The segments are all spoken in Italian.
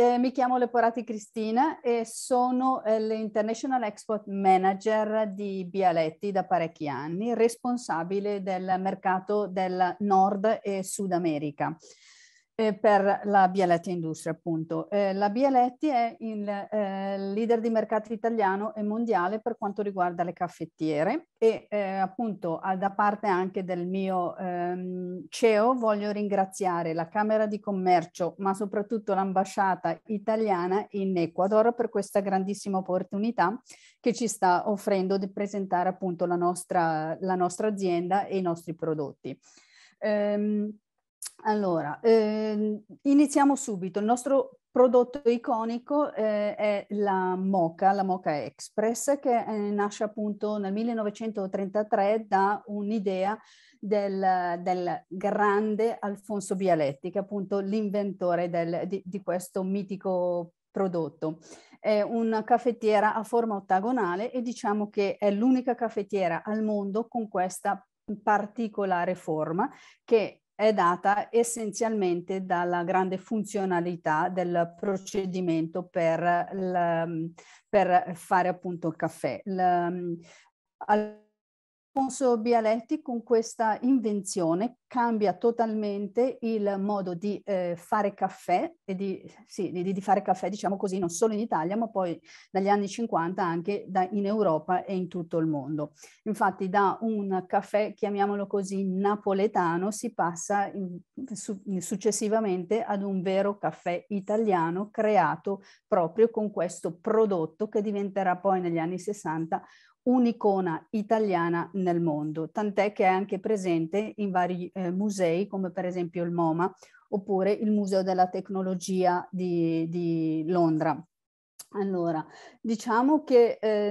Eh, mi chiamo Leporati Cristina e sono eh, l'International Export Manager di Bialetti da parecchi anni, responsabile del mercato del Nord e Sud America eh, per la Bialetti Industria, appunto. Eh, la Bialetti è il eh, leader di mercato italiano e mondiale per quanto riguarda le caffettiere e eh, appunto da parte anche del mio ehm, CEO voglio ringraziare la Camera di Commercio, ma soprattutto l'ambasciata italiana in Ecuador per questa grandissima opportunità che ci sta offrendo di presentare appunto la nostra, la nostra azienda e i nostri prodotti. Ehm, allora, eh, iniziamo subito. Il nostro prodotto iconico eh, è la Moca, la Moca Express, che eh, nasce appunto nel 1933 da un'idea del, del, grande Alfonso Bialetti, che è appunto l'inventore del, di, di questo mitico prodotto. È una caffettiera a forma ottagonale e diciamo che è l'unica caffettiera al mondo con questa particolare forma che è data essenzialmente dalla grande funzionalità del procedimento per, il, mm, per fare appunto il caffè. Il, mm, Alfonso Bialetti con questa invenzione cambia totalmente il modo di eh, fare caffè e di, sì, di, di, fare caffè, diciamo così, non solo in Italia, ma poi dagli anni 50 anche da, in Europa e in tutto il mondo. Infatti, da un caffè, chiamiamolo così, napoletano, si passa in, su, successivamente ad un vero caffè italiano creato proprio con questo prodotto che diventerà poi negli anni 60 un'icona italiana nel mondo, tant'è che è anche presente in vari eh, eh, musei come per esempio il MoMA oppure il Museo della Tecnologia di, di Londra. Allora, diciamo che eh,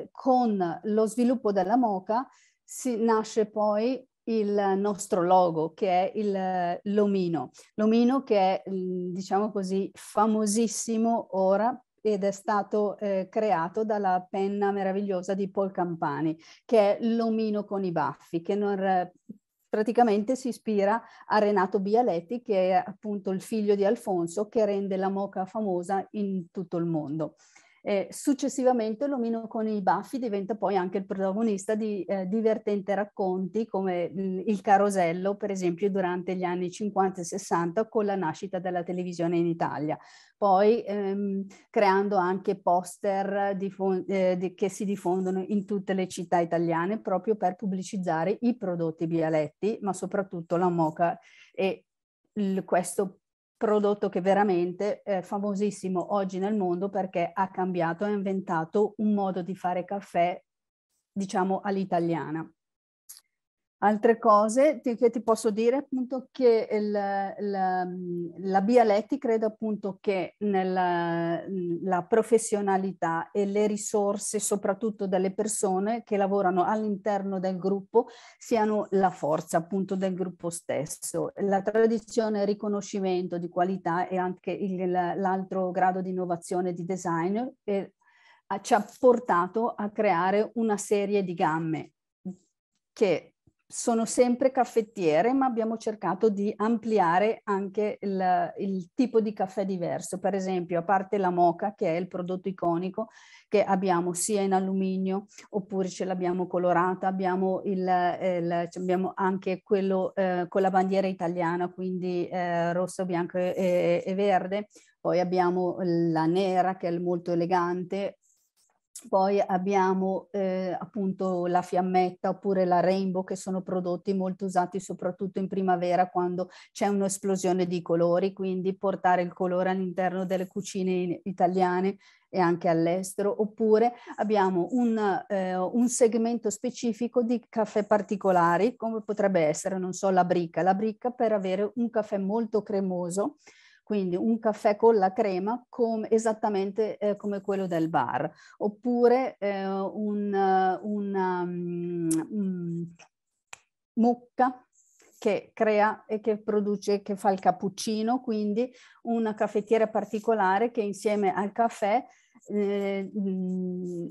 il, con lo sviluppo della MOCA si nasce poi il nostro logo che è il, eh, l'omino, l'omino che è mm, diciamo così famosissimo ora ed è stato eh, creato dalla penna meravigliosa di Paul Campani, che è l'omino con i baffi, che non eh, praticamente si ispira a Renato Bialetti, che è appunto il figlio di Alfonso, che rende la moca famosa in tutto il mondo. Eh, successivamente l'omino con i baffi diventa poi anche il protagonista di eh, divertenti racconti come mh, Il Carosello, per esempio, durante gli anni 50 e 60 con la nascita della televisione in Italia. Poi ehm, creando anche poster diffon- eh, di- che si diffondono in tutte le città italiane proprio per pubblicizzare i prodotti bialetti, ma soprattutto la moca e questo prodotto che veramente è famosissimo oggi nel mondo perché ha cambiato ha inventato un modo di fare caffè, diciamo, all'italiana. Altre cose che ti posso dire appunto che il, mm, la, la Bialetti credo appunto che nella, mm, la professionalità e le risorse soprattutto delle persone che lavorano all'interno del gruppo siano la forza appunto del gruppo stesso. La tradizione il riconoscimento di qualità e anche l'altro grado di innovazione di design eh, ci ha portato a creare una serie di gamme che sono sempre caffettiere, ma abbiamo cercato di ampliare anche il, il, tipo di caffè diverso. Per esempio, a parte la moca, che è il prodotto iconico che abbiamo sia in alluminio oppure ce l'abbiamo colorata, abbiamo, il, eh, il, cioè abbiamo anche quello eh, con la bandiera italiana, quindi eh, rosso, bianco e, e verde. Poi abbiamo la nera che è molto elegante, poi abbiamo eh, appunto la fiammetta oppure la rainbow che sono prodotti molto usati soprattutto in primavera quando c'è un'esplosione di colori, quindi portare il colore all'interno delle cucine italiane e anche all'estero, oppure abbiamo un, eh, un, segmento specifico di caffè particolari, come potrebbe essere, non so, la bricca, la bricca per avere un caffè molto cremoso quindi un caffè con la crema com esattamente eh, come quello del bar, oppure eh, un, una um, um, mucca che crea e che produce, che fa il cappuccino, quindi una caffettiera particolare che insieme al caffè eh,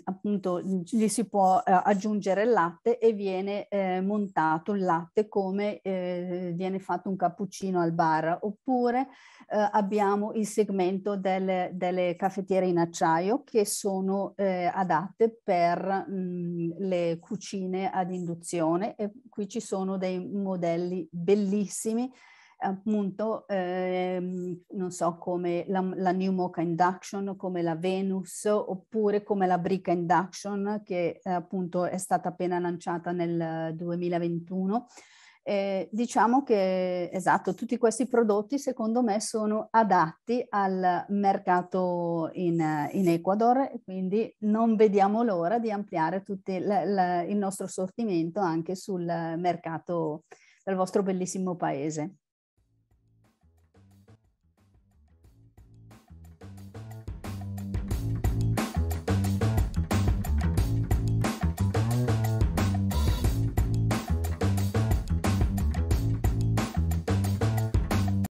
appunto gli si può eh, aggiungere il latte e viene eh, montato il latte come eh, viene fatto un cappuccino al bar oppure eh, abbiamo il segmento del, delle caffettiere in acciaio che sono eh, adatte per mh, le cucine ad induzione e qui ci sono dei modelli bellissimi appunto, ehm, non so, come la, la New Mocha Induction, come la Venus, oppure come la Brica Induction, che eh, appunto è stata appena lanciata nel 2021. Eh, diciamo che, esatto, tutti questi prodotti secondo me sono adatti al mercato in, in Ecuador, quindi non vediamo l'ora di ampliare la, la, il nostro assortimento anche sul mercato del vostro bellissimo paese.